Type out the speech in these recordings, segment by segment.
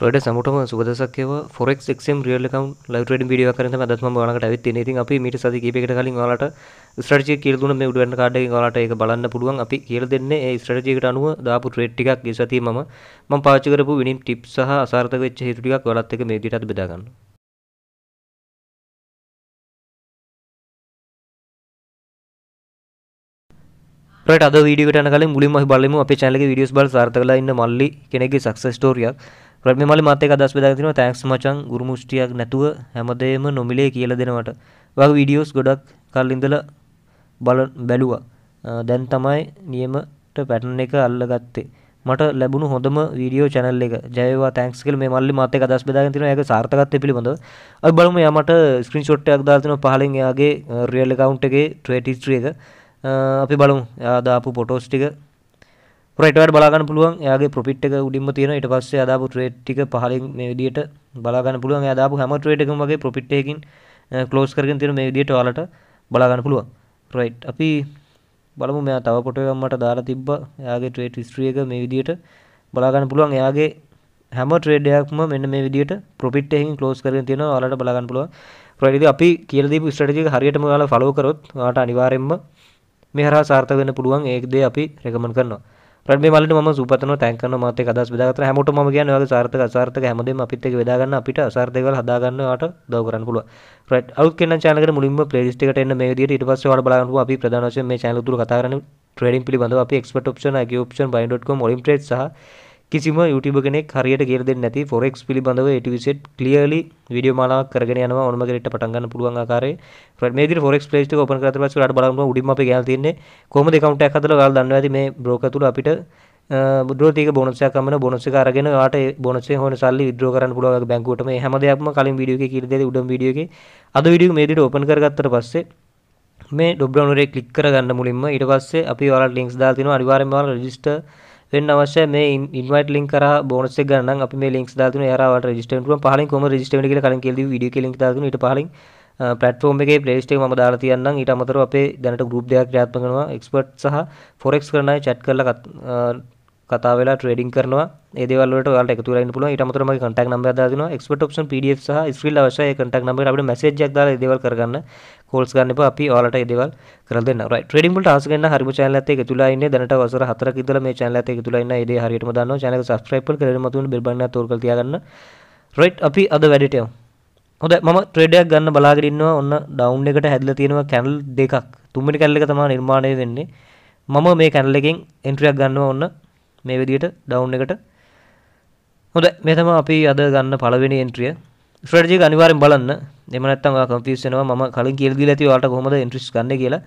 ට සමටම සුදසක්ව ොරක් ක්ම් ියල් කම් ලට ිඩිය කරන දත්ම වාලට ඇත් නති අපි මට සති පට කලින් ලට ස්ටරජය කියල්දුන මේ උඩුවන් කාඩ ලට එක බලන්න පුළුවන් අපි කියල දෙන්න ස්ටරජයකට අනුව දාපු ට්‍රේට්ටික් ගෙසති ම ම පාචකරපු විනිම් ටිප් සහ අසාර්ථක වෙච්ච හිතුටික් වලත් එක මේ දිටත් බෙදාගන්න රට අද වීඩියකට කල මුලින්ම බලමු අප චනලක විඩියස් බල සාර්ථකලා ඉන්න මල්ලි කෙනෙගේ සක්සස් ටෝරියක් ප්‍රම මල මතක අදස් පෙදාතින තැක්ස් මචන් ගුරුමුෂ්ටියක් නැතුව හැමදේම නොමිලේ කියල දෙනවට වගේ වීඩියෝස් ගොඩක් කල්ලින්දල බල බැලුවා දැන් තමයි නියමට පැටන එක අල්ල ගත්තේ මට ලැබුණු හොඳම වීඩියෝ චැනල් එක ජයවා තැක්ස්කල් මේ මල්ලි මතක අදස් බෙදාගතින ඒක සාර්ථකත්ය පිළිබඳ අ බලම යාමට ස්ක්‍රීන් ෂොට්ටයක් දාතින පහලින් එයාගේ රියල් එකකවුන්් එකගේ ට්‍රේටිස්ට්‍රිය එක අපි බලමු යාදාපු පොටෝස් ටික ප්‍රයිටවට බලාගන්න පුළුවන් යාගේ ප්‍රොපිට් එක උඩින්ම තියෙන ඊට පස්සේ ආදාපු ට්‍රේඩ් ටික පහලින් මේ විදියට බලාගන්න පුළුවන් යාදාපු හැම ට්‍රේඩ් එකම වගේ ප්‍රොෆිට් එකකින් ක්ලෝස් කරගෙන තියෙන මේ විදියට ඔයාලට බලාගන්න පුළුවන් රයිට් අපි බලමු මෙයා තව පොටෝ එකක් මට දාලා තිබ්බා එයාගේ ට්‍රේඩ් හිස්ටරි එක මේ විදියට බලාගන්න පුළුවන් එයාගේ හැම ට්‍රේඩයක්ම මෙන්න මේ විදිහට ප්‍රොෆිට් එකකින් ක්ලෝස් කරගෙන තියෙනවා ඔයාලට බලා ගන්න පුළුවන්. ප්‍රොෆයිල් අපි කියලා දීපු ස්ට්‍රැටජි එක හරියටම ඔයාලා ෆලෝ කරොත් ඔයාලට අනිවාර්යයෙන්ම මෙහර සාර්ථකන්න පුළුවන් ඒක්ද අපි රෙකමන් කරනවා රට මල ම සුපතන තැන්කන මත අදස් දාත හැමට ම ගන සාර්ථක සාර්ථක හැමදම අපිත් වෙදාගන්න අපිට සාර්ථකල් හදාගන්නට දව කරන්න පුළුව රට අව කියන චානක මුලින්ම ප්‍රේස්ටිකට එන්න මේ දිට ඉට පස්ස වඩ බලන්න අපි ප්‍රධානශය මේ චැනතුර කතාරන ට්‍රඩින් පිබඳ අප එක්ස්පට ප්ෂන ක්ෂන් බයිඩොට්කො ොලින් ට්‍රේට් සහ කිසිම YouTube කෙනෙක් හරියට කියලා දෙන්නේ නැති forex පිළිබඳව A to Z clearly video මාලාවක් කරගෙන යනවා ඕනම කෙනෙක්ට පටන් ගන්න පුළුවන් ආකාරයේ ෆ්‍රෙන්ඩ් මේ විදිහට forex playlist එක open කරලා ඊට පස්සේ ඔයාලට බලන්න පුළුවන් උඩින්ම අපි ගෑල් තියෙන්නේ කොහොමද account එකක් හදලා ඔයාලා දන්නවා ඇති මේ broker තුල අපිට බුදුරතීක බොනස් එකක් හම්බෙන බොනස් එක අරගෙන ඔයාලට ඒ බොනස් එකෙන් හොයන සල්ලි withdraw කරන්න පුළුවන් ඔයාලගේ බැංකුවට මේ හැම දෙයක්ම කලින් වීඩියෝ එකේ කියලා දෙයි උඩම වීඩියෝ එකේ අද වීඩියෝ මේ විදිහට open කරගත්තට පස්සේ මේ drop down එකේ click කරගන්න මුලින්ම ඊට පස්සේ අපි ඔයාලට links දාලා තිනවා අනිවාර්යෙන්ම ඔයාලා register වෙන්න අවශ්‍ය මේ ඉන්වයිට් ලින්ක් කරා බෝනස් එක ගන්න නම් අපි මේ ලින්ක්ස් දාලා තියෙනවා එහාර ඔයාලට රෙජිස්ටර් වෙන්න පුළුවන් පහලින් කොහොමද රෙජිස්ටර් වෙන්නේ කියලා කලින් කියලා දීපු වීඩියෝ එකේ ලින්ක් දාලා තියෙනවා ඊට පහලින් පලටෆෝර්ම් එකේ ප්ලේලිස්ට් එක මම දාලා තියන්නම් ඊට අමතරව අපේ දැනට ගෲප් දෙකක් ක්‍රියාත්මක කරනවා එක්ස්පර්ට් සහ ෆොරෙක්ස් කරන අය chat කරලා කතා වෙලා ට්‍රේඩින් කරනවා ඒ දේවල් වලට ඔයාලට එකතු වෙලා ඉන්න පුළුවන් ඊට අමතරව මගේ contact number දාලා දෙනවා expert option pdf සහ skill අවශ්‍යයි ඒ contact number එකට අපිට message එකක් දාලා ඒ දේවල් කරගන්න කෝල්ස් ගන්න එපා අපි ඔයාලට ඒ දේවල් කරලා දෙන්න. right trading වලට ආස ගන්න හරිම channel එකත් එකතුලා ඉන්නේ දැනට වසර 4ක් ඉඳලා මේ channel එකත් එකතුලා ඉන්න ඒ දේ හරියටම දන්නවා channel එක subscribe කරලා කරගෙන මතුවෙන bell button එක තෝරලා තියාගන්න. right අපි අද වැඩේට යමු. හොඳයි මම trade එකක් ගන්න බලාගෙන ඉන්නවා ඔන්න down එකට හැදිලා තියෙනවා candle දෙකක්. තුන්වෙනි candle එක තමයි නිර්මාණය වෙන්නේ. මම මේ කැනලකින් එන්ට්‍රියක් ගන්නවා ඔන්න මේ විදියට ඩවුන් එකට හොඳ මෙතම අපි අද ගන්න පළවෙනි එන්ට්‍රිය ස්ට්‍රැටජි අනිවාර්යෙන් බලන්න එහෙම නැත්නම් ඔයා කන්ෆියුස් වෙනවා මම කලින් කියලා දීලා ඇති ඔයාලට කොහොමද එන්ට්‍රිස් ගන්න කියලා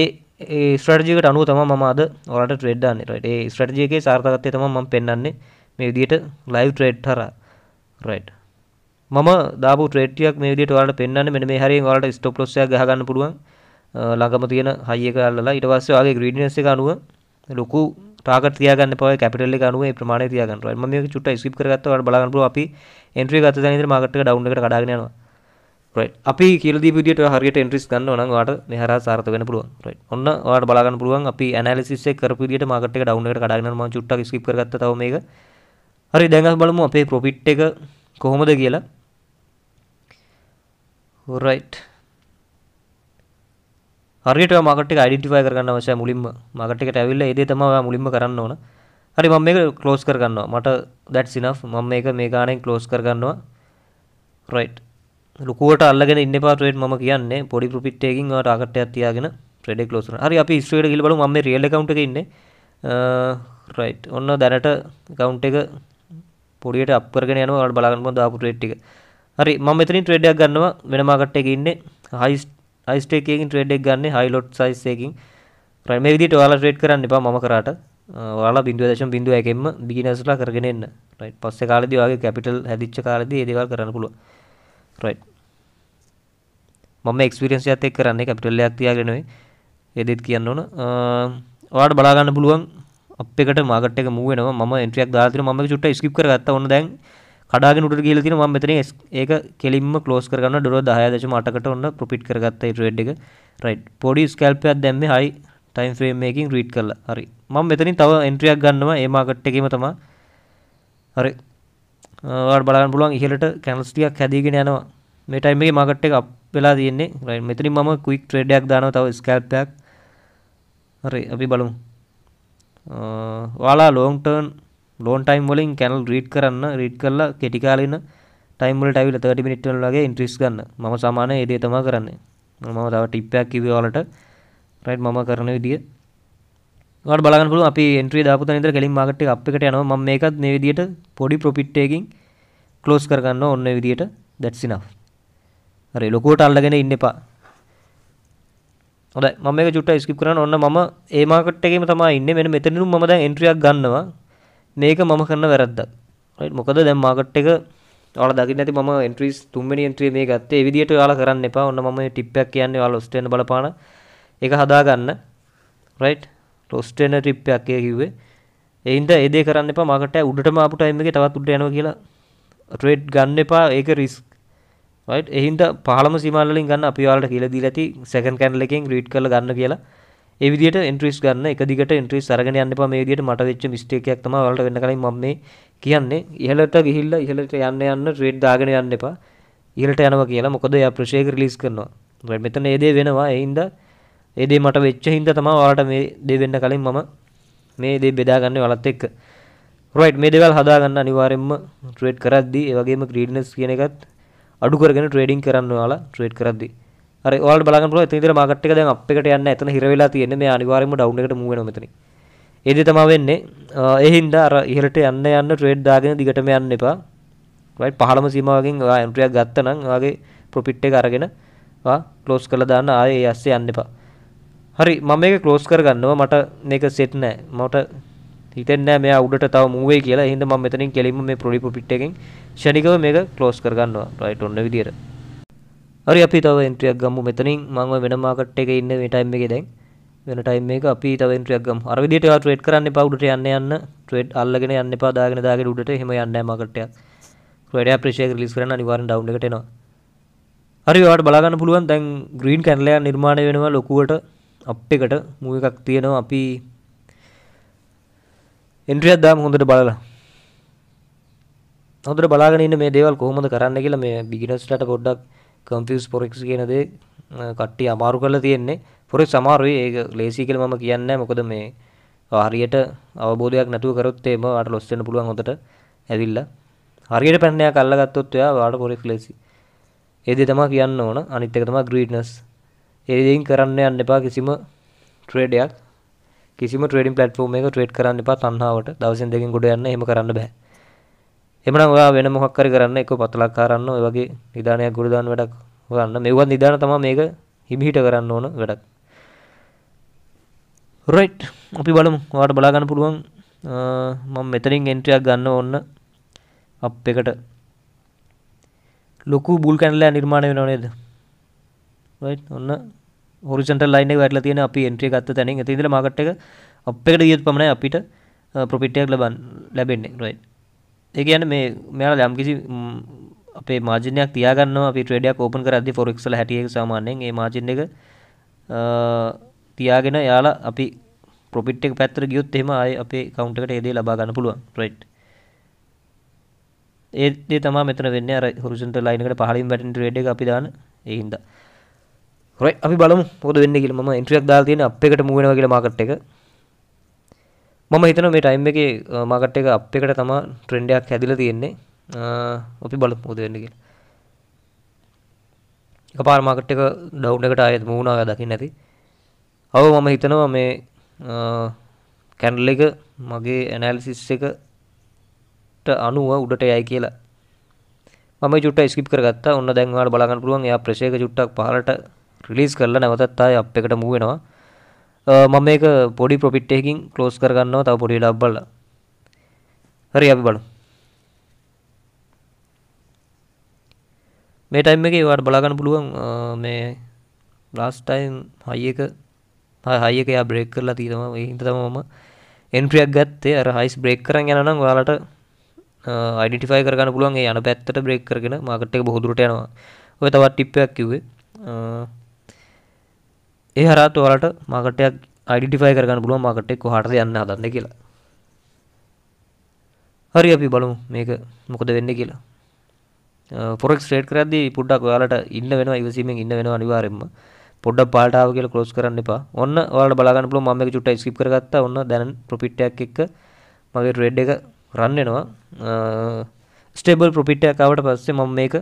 ඒ ඒ ස්ට්‍රැටජි එකට අනුව තමයි මම අද ඔයාලට ට්‍රේඩ් දාන්නේ රයිට් ඒ ස්ට්‍රැටජි එකේ සාර්ථකත්වය තමයි මම පෙන්වන්නේ මේ විදියට ලයිව් ට්‍රේඩ් හරහා රයිට් මම දාපු ට්‍රේඩ් ටිකක් මේ විදියට ඔයාලට පෙන්වන්නේ මෙන්න මේ හරියෙන් ඔයාලට ස්ටොප් ලොස් එකක් ගහගන්න පුළුවන් ළඟම තියෙන හයි එක අල්ලලා ඊට පස්සේ ඔයාගේ ග්‍රීඩ්නස් එක අනුව ලොකු ටාගට තියගන්න පව කැපිටල්ලි ගනුව ප්‍රමාණ තියගන්න ම මේ චුට්ට ස්කිප් කරගත්ත බලගන්න අපි එන්ට්‍රිය ගත නිතර මාගට ඩවුන් එකට කඩාගෙනවා අපි කියලදි විඩියට හරියට එන්ට්‍රිස් ගන්න ඕන වාට හර සාර්ථ වෙන පුළුවන් ඔන්න වාට බලාගන්න පුළුවන් අපි ඇනලිසිස්සේ කරපිට මාකට ඩවුන් එකට කඩාගෙනම චුට්ටක් ස්කිප් කරගත්ත තව මේක හරි දැඟස් බලමු අපේ ප්‍රොෆිට් එක කොහොමද කියලා හොරයිට් හරියට මකට යිඩටිෆය කරන්න වශය මුලින්ම මකටක ඇවිල්ල ඒදේ තම මුලින්ම කරන්න ඕන හරි මම මේක කලෝස් කරගන්නවා මට දැට් සිනක් මම මේක මේ ගානෙන් කලෝස් කරගන්නවා රයිට් ලොකුවට අල්ලගෙන ඉන්න පාටුවෙන් මම කියන්නේ පොඩි ප්‍රපිට්ටයකින් ටාකටයක් තියාගෙන ප්‍රඩෙක් ලෝසන හරි අපි ස්ට්‍රේට ගිලබලු මම රියල් කවුන්ට් එකේ ඉන්නේ රයිට් uh, ඔන්න දැනට කවුන්ට් එක පොඩියට අප් කරගෙන යනවා ඔයාලා බලගන්න පුළුවන් දාපු ට්‍රේඩ් එක හරි මම මෙතනින් ට්‍රේඩ් එකක් ගන්නවා වෙන මාකට් එකේ ඉන්නේ හයිස්ට් අයිස් එකකින් ට්‍රේඩ් එක ගන්න හයිලොට් සයිස් එකකින් රයිම විදිහට ඔයාලා ට්‍රේඩ් කරන්න එපා මම කරාට ඔයාලා 0.01 එකෙන්ම බිගිනර්ස්ලා කරගෙන එන්න රයිට් පස්සේ කාලෙදී ඔයාගේ කැපිටල් හැදිච්ච කාලෙදී මේ දේවල් කරන්න පුළුවන් රයිට් මම එක්ස්පීරියන්ස් එකත් එක්ක කරන්නේ කැපිටල් එකක් තියාගෙන නෙවෙයි ඒ දෙත් කියන්න ඕන ඔයාලට බලා ගන්න පුළුවන් අප් එකට මාකට් එක මූව් වෙනවා මම එන්ට්‍රියක් දාලා තියෙනවා මම චුට්ටක් ස්කිප් කරගත්තා ඕන දැන් කඩාගෙන උඩට ගිහලා තියෙනවා මම මෙතන ඒක කෙලින්ම ක්ලෝස් කරගන්න ඩොලර් 10.8කට ඔන්න ප්‍රොෆිට් කරගත්තා ඒ ට්‍රේඩ් එක රයිට් පොඩි ස්කැල්ප් එකක් දැම්මේ හයි ටයිම් ෆ්‍රේම් එකකින් රීඩ් කරලා හරි මම මෙතනින් තව එන්ට්‍රියක් ගන්නවා ඒ මාකට් එකේම තමයි හරි ඔයාලට බලන්න පුළුවන් ඉහළට කැන්ඩල්ස් ටිකක් හැදීගෙන යනවා මේ ටයිම් එකේ මාකට් එක අප් වෙලා තියෙන්නේ රයිට් මෙතනින් මම ක්වික් ට්‍රේඩ් එකක් දානවා තව ස්කැල්ප් එකක් හරි අපි බලමු ඔයාලා ලෝන් ටර්ම් ලෝන් ටයිම් වලින් කැනල් රීඩ් කරන්න රීඩ් කරලා කෙටි කාලින ටයිම් වලට ඇවිල්ලා 30 මිනිත් වල වගේ ඉන්ට්‍රීස් ගන්න. මම සාමාන්‍යයෙන් ඒ දේ තමයි කරන්නේ. මම තව ටිප් එකක් කිව්වේ ඔයාලට. රයිට් මම කරන විදිය. ඔයාලට බලගන්න පුළුවන් අපි එන්ට්‍රි දාපු තැන ඉඳලා කෙලින් මාකට් එක අප් එකට යනවා. මම මේකත් මේ විදියට පොඩි ප්‍රොෆිට් එකකින් ක්ලෝස් කරගන්න ඕන ඔය විදියට. that's enough. හරි ලොකුවට අල්ලගෙන ඉන්න එපා. හොඳයි මම මේක චුට්ටක් ස්කිප් කරන්න ඕන මම ඒ මාකට් එකේම තමයි ඉන්නේ. මෙන්න මෙතනින් මම දැන් එන්ට්‍රියක් ගන්නවා. මේක මම කරන්න වැරද්දක් මොකද දැම් මාකට් එක ඔල දකි නැති ම ට්‍රීස් තුම්මනි න්ත්‍රිය මේ ගත්තේ විදිට යාල කරන්න එපා ඔන්න ම ටිප්පයක් කියන්නේ යාල ස්ටේන බලපාන එක හදාගන්න රයි් රොස්ටේන ටිප්පයක්ය කිව්වේ එයින්ද එදේ කරන්න එපා මකට උඩටම අපට එම එක තවත් උඩ යන කියලා ට්‍රේඩ් ගන්න එපා ඒක රිස් එහින්ද පහලම සිමාලින් ගන්න අපි වාලට කියලදී ඇති සැකන් කැන්ල එකෙන් ්‍රීට් කළ ගන්න කියලා ඒ විදිහට එන්ට්‍රීස් ගන්න එක දිගට එන්ට්‍රීස් අරගෙන යන්න එපා මේ විදිහට මට වෙච්ච මිස්ටේක් එකක් තමයි ඔයාලට වෙන්න කලින් මම මේ කියන්නේ ඉහළට ගිහිල්ලා ඉහළට යන්න යන්න ට්‍රේඩ් දාගෙන යන්න එපා ඉහළට යනවා කියලා මොකද එයා ප්‍රෙෂර් එක රිලීස් කරනවා රයිට් මෙතන ඒ දේ වෙනවා ඒ හින්දා ඒ දේ මට වෙච්ච හින්දා තමයි ඔයාලට මේ දේ වෙන්න කලින් මම මේ දේ බෙදා ගන්න ඔයාලත් එක්ක රයිට් මේ දේවල් හදා ගන්න අනිවාර්යයෙන්ම ට්‍රේඩ් කරද්දී ඒ වගේම ග්‍රීඩ්නස් කියන එකත් අඩු කරගෙන ට්‍රේඩින් කරන්න ඔයාලා ට්‍රේඩ් කරද්දී අර ඔයාලට බලන්න පුළුවන් එතන ඉඳලා මාකට් එක දැන් අප් එකට යන්න එතන හිර වෙලා තියෙන්නේ මේ අනිවාර්යයෙන්ම ඩවුන් එකට මූව් වෙනවා මෙතන. ඒ දේ තමයි වෙන්නේ. ඒ හින්දා අර ඉහළට යන්න යන්න ට්‍රේඩ් දාගෙන දිගටම යන්න එපා. රයිට් පහළම සීමාවකින් ඔයා එන්ට්‍රියක් ගත්තා නම් ඔයාගේ ප්‍රොෆිට් එක අරගෙන ඔයා ක්ලෝස් කරලා දාන්න ආයේ ඒ ඇස්සේ යන්න එපා. හරි මම මේක ක්ලෝස් කරගන්නවා මට මේක සෙට් නෑ. මට හිතෙන්නේ නෑ මෙයා උඩට තව මූව් වෙයි කියලා. ඒ හින්දා මම මෙතනින් කෙලින්ම මේ ප්‍රොලි ප්‍රොෆිට් එකෙන් ෂණිකව මේක ක්ලෝස් කරගන්නවා. රයිට් ඔන්න විදියට. හරි අපි තව එන්ට්‍රියක් ගමු මෙතනින් මම වෙන මාකට් එකේ ඉන්න මේ ටයිම් එකේ දැන් වෙන ටයිම් එක අපි තව එන්ට්‍රියක් ගමු අර විදිහට ඔයා ට්‍රේඩ් කරන්න එපා උඩට යන්න යන්න ට්‍රේඩ් අල්ලගෙන යන්න එපා දාගෙන දාගෙන උඩට එහෙම යන්න නැහැ මාකට් එකක් ට්‍රේඩ් එක ප්‍රෙෂර් එක රිලීස් කරන්න අනිවාර්යෙන් ඩවුන් එකට එනවා හරි ඔයාලට බලා ගන්න පුළුවන් දැන් ග්‍රීන් කැන්ඩලයක් නිර්මාණය වෙනවා ලොකුවට අප් එකට මූ එකක් තියෙනවා අපි එන්ට්‍රියක් දාමු හොඳට බලලා හොඳට බලාගෙන ඉන්න මේ දේවල් කොහොමද කරන්න කියලා මේ බිග්නර්ස්ලාට පොඩ්ඩක් කම්පියස් පොරෙක්ස් කියනදේ කට්ටි අමාරු කල තියෙන්නේ පොරෙක් සමාරුයි ඒ ලේසිකල් මම කියන්න මොකද මේ හරියට අවබෝධයක් නැතුව කරොත්තේම වාට ලොස්සෙන පුළුවන් හොතට ඇවිල්ල හරියට පැන්නයක් අල්ලගත්තොත් ඔයා වාට පොරෙක් ලේසි ඒ දේ තමයි කියන්න ඕන අනිත් එක තමයි ග්‍රීඩ්නස් ඒ දේෙන් කරන්න යන්න එපා කිසිම ට්‍රේඩයක් කිසිම ට්‍රේඩින් ප්ලට්ෆෝම් එක ට්‍රේඩ් කරන්න එපා තණ්හාවට දවසෙන් දෙකෙන් ගොඩ යන්න එහෙම කරන්න බෑ එමනම් ඔයා වෙන මොකක් හරි කරන්න එක පතලක් කරන්න ඔය වගේ නිදානයක් ගුරුදාන වැඩක් හොයන්න මෙවුවත් නිදාන තමයි මේක හිමිහිට කරන්න ඕන වැඩක් රයිට් අපි බලමු ඔයාට බලා ගන්න පුළුවන් මම මෙතනින් එන්ට්‍රියක් ගන්න ඕන අප් එකට ලොකු බුල් කැනලයක් නිර්මාණය වෙනව නේද රයිට් ඔන්න හොරිසන්ටල් ලයින් එක වැටලා තියෙන අපි එන්ට්‍රිය ගත්ත තැනින් එතන ඉඳලා මාකට් එක අප් එකට ගියත් පමණයි අපිට ප්‍රොෆිට් එකක් ලබන්න ලැබෙන්නේ රයිට් ඒ කියන්නේ මේ මෙයාලා යම්කිසි අපේ මාර්ජින් එකක් තියාගන්නවා අපි ට්‍රේඩ් එකක් ඕපන් කරද්දී ෆොරෙක්ස් වල 60ක සාමාන්‍යයෙන් ඒ මාර්ජින් එක තියාගෙන යාලා අපි ප්‍රොෆිට් එක පැත්තට ගියොත් එහෙම ආයේ අපේ account එකට ඒ දේ ලබා ගන්න පුළුවන් රයිට් ඒ දේ තමයි මෙතන වෙන්නේ අර horizontal line එකට පහළින් වැටෙන ට්‍රේඩ් එක අපි දාන ඒ හින්දා රයිට් අපි බලමු මොකද වෙන්නේ කියලා මම entry එකක් දාලා තියෙන අප් එකට move වෙනවා කියලා market එක මම හිතන මේ ටයිම් එක මාකට් එක අප් එකට තමා ට්‍රෙන්ඩයක් හැදිල තියෙන්නේ අපි බල පුදවෙන්නගෙන එක පාර මාකට් එක ඩෞ් එකට අයත් මූුණාව දකි නැති අව මම හිතනවා මේ කැන්ඩල එක මගේ ඇනෑලිසිස් එකට අනුව උඩට යයි කියලා ම චුට ස්කිප කරගත්ත ඔන්න දැන්වාට බලාගන්න පුළුවන් යා ප්‍රශේක චුට්ටක් පහලට රිලිස් කරලා නැවතත් අය අප් එකට මූුවෙනවා Uh, මම මේක පොඩි ප්‍රොෆිට් එකකින් ක්ලෝස් කරගන්නවා තව පොඩි වෙලාවක් බලලා. හරි අපි බලමු. මේ ටයිම් එකේ ඔයාලට බලා ගන්න පුළුවන් uh, මේ ලාස්ට් ටයිම් හයි එක හයි එක යා බ්‍රේක් කරලා තියෙනවා. ඒ හින්දා තමයි මම එන්ට්‍රියක් ගත්තේ. අර හයිස් බ්‍රේක් කරන් යනවා නම් ඔයාලට අයිඩෙන්ටිෆයි uh, කරගන්න පුළුවන් ඒ යන පැත්තට බ්‍රේක් කරගෙන මාකට් එක බොහෝ දුරට යනවා. ඔය තවත් ටිප් එකක් කිව්වේ. ඒ හරත් ඔයාලට මාකටයක් අයිඩිටිෆයි කරගන්න පුළුවන් මාකට් එක කොහාටද යන්න හදන්නේ කියලා. හරි අපි බලමු මේක මොකද වෙන්නේ කියලා. ෆොරෙක්ස් ට්‍රේඩ් කරද්දී පොඩ්ඩක් ඔයාලට ඉන්න වෙනවා ඉවසීමෙන් ඉන්න වෙනවා අනිවාර්යෙන්ම. පොඩ්ඩක් පාට ආව කියලා ක්ලෝස් කරන්න එපා. ඔන්න ඔයාලට බලා ගන්න පුළුවන් මම මේක චුට්ටක් ස්කිප් කරගත්තා. ඔන්න දැන් ප්‍රොෆිට් එකක් එක්ක මගේ ට්‍රේඩ් එක රන් වෙනවා. ස්ටේබල් ප්‍රොෆිට් එකක් ආවට පස්සේ මම මේක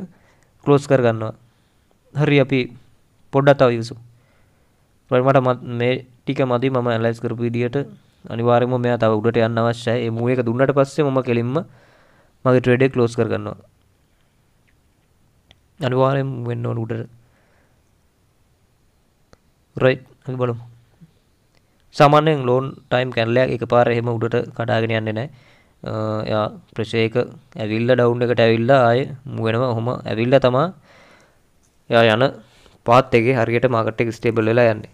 ක්ලෝස් කරගන්නවා. හරි අපි පොඩ්ඩක් තව ඉවසමු. මට මේ ටික මදි මම ඇලයිස් කරපු විදිහට අනිවාර්යයෙන්ම මෙයා තව උඩට යන්න අවශ්‍යයි. ඒ මූව් එක දුන්නට පස්සේ මම කෙලින්ම මගේ ට්‍රේඩ් එක ක්ලෝස් කරගන්නවා. අනිවාර්යෙන් වෙන්න ඕන උඩට. රයිට් අපි බලමු. සාමාන්‍යයෙන් ලෝන් ටයිම් කැනලයක් එකපාර එහෙම උඩට කඩාගෙන යන්නේ නැහැ. එයා ප්‍රෙෂර් එක ඇවිල්ලා ඩවුන් එකට ඇවිල්ලා ආයේ මූ වෙනවා. ඔහොම ඇවිල්ලා තමයි එයා යන පාත් එකේ හරියට මාකට් එක ස්ටේබල් වෙලා යන්නේ.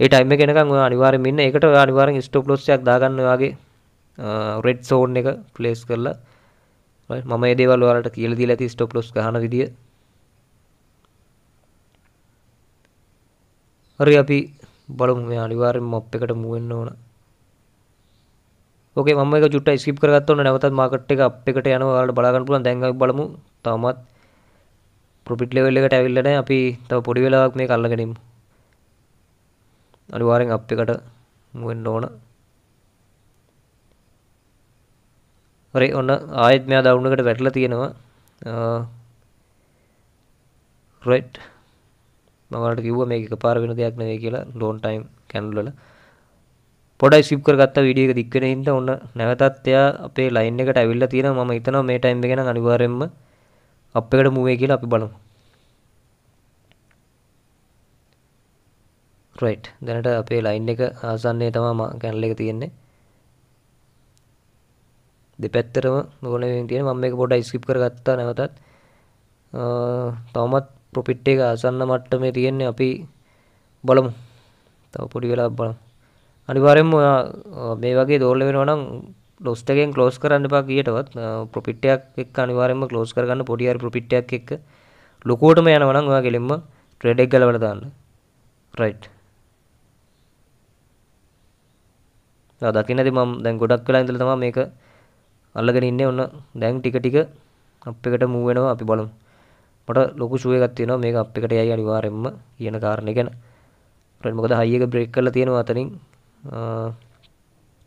ඒ ටයිම් එක එනකන් ඔයා අනිවාර්යෙන් ඉන්න. ඒකට ඔයා අනිවාර්යෙන් ස්ටොප් ලොස් එකක් දාගන්න ඔයාගේ රෙඩ් සෝන් එක ප්ලේස් කරලා රයිට් මම මේ දේවල් ඔයාලට කියලා දීලා ඇති ස්ටොප් ලොස් ගන්න විදිය. හරි අපි බලමු මේ අනිවාර්යෙන් මොප් එකට මූව් වෙන්න ඕන. ඕකේ මම එක චුට්ටක් ස්කිප් කරගත්ත ඕන නැවතත් මාකට් එක අප් එකට යනවා ඔයාලට බලා ගන්න පුළුවන්. දැන් අපි බලමු. තවමත් ප්‍රොෆිට් ලෙවල් එකට ඇවිල්ලා නැහැ. අපි තව පොඩි වෙලාවක් මේක අල්ලගෙන ඉමු. අනිවාරෙන් අප් එකට මුවෙන්න ඕන හරි ඔන්න ආයෙත් මෙයා දවුන් එකට වැටලා තියෙනවා රයිට් මම ඔයාලට කිව්වා මේක එකපාර වෙන දෙයක් නෙවෙයි කියලා ලෝන් ටයිම් කැනල් වල පොඩ්ඩයි ස්කිප් කරගත්ත වීඩියෝ එක දික් වෙන හින්දා ඔන්න නැවතත් එයා අපේ ලයින් එකට ඇවිල්ලා තියෙනවා මම හිතනවා මේ ටයිම් එක නම් අනිවාර්යයෙන්ම අප් එකට මූව් වෙයි කියලා අපි බලමු රයිට් දැනට අපේ ලයින් එක ආසන්නේ තමා කැනල එක තියෙන්නේ දෙපැත්තරම නොන තියෙන මම එක පොඩ ස්කිප් කර ගත්තා නැවතත් තවමත් ප්‍රොපිට් එක ආසන්න මට්ටම තියෙන්නේ අපි බලමු තව පොඩි වෙලා බලමු අනිවාර්යෙන්ම ඔයා මේ වගේ දෝල වෙනවා නම් ලොස්ට එකෙන් ක්ලෝස් කරන්න එපා කීයටවත් ප්‍රොෆිට් එකක් එක්ක අනිවාර්යෙන්ම ක්ලෝස් කරගන්න පොඩි හරි ප්‍රොෆිට් එකක් එක්ක ලොකුවටම යනවා නම් ඔයා ගෙලින්ම ට්‍රේඩ් එක ගලවලා දාන්න රයිට් ලා දකින්න ඇති මම දැන් ගොඩක් වෙලා ඉඳලා තමයි මේක අල්ලගෙන ඉන්නේ ඔන්න දැන් ටික ටික අප් එකට මූව් වෙනවා අපි බලමු මට ලොකු ෂෝ එකක් තියෙනවා මේක අප් එකට යයි අනිවාර්යෙන්ම කියන කාරණේ ගැන හරි මොකද හයි එක බ්‍රේක් කරලා තියෙනවා අතනින්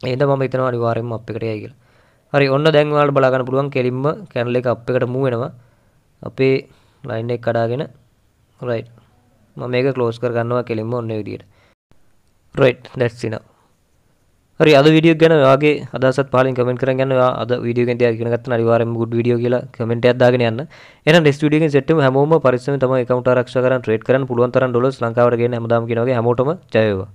එහෙනම් මම හිතනවා අනිවාර්යෙන්ම අප් එකට යයි කියලා හරි ඔන්න දැන් ඔයාලට බලා ගන්න පුළුවන් කෙලින්ම කැනල් එක අප් එකට මූව් වෙනවා අපේ ලයින් එක කඩාගෙන රයිට් මම මේක ක්ලෝස් කරගන්නවා කෙලින්ම ඔන්න විදියට රයිට් දැට්ස් ඉනව හරි අද වීඩියෝ ගැන ඔයාගේ අදහසත් පහලින් කමෙන්ට් කරන් යන්න. ඔයා අද වීඩියෝ එකෙන් තියා ඉගෙන ගන්න අනිවාර්යයෙන්ම good video කියලා කමෙන්ට් එකක් දාගෙන යන්න. එහෙනම් next video එකෙන් set වෙමු හැමෝම පරිස්සමෙන් තමයි account ආරක්ෂා කරන් trade කරන්න පුළුවන් තරම් dollars ලංකාවට ගේන්න හැමදාම කියන වගේ හැමෝටම ජය වේවා.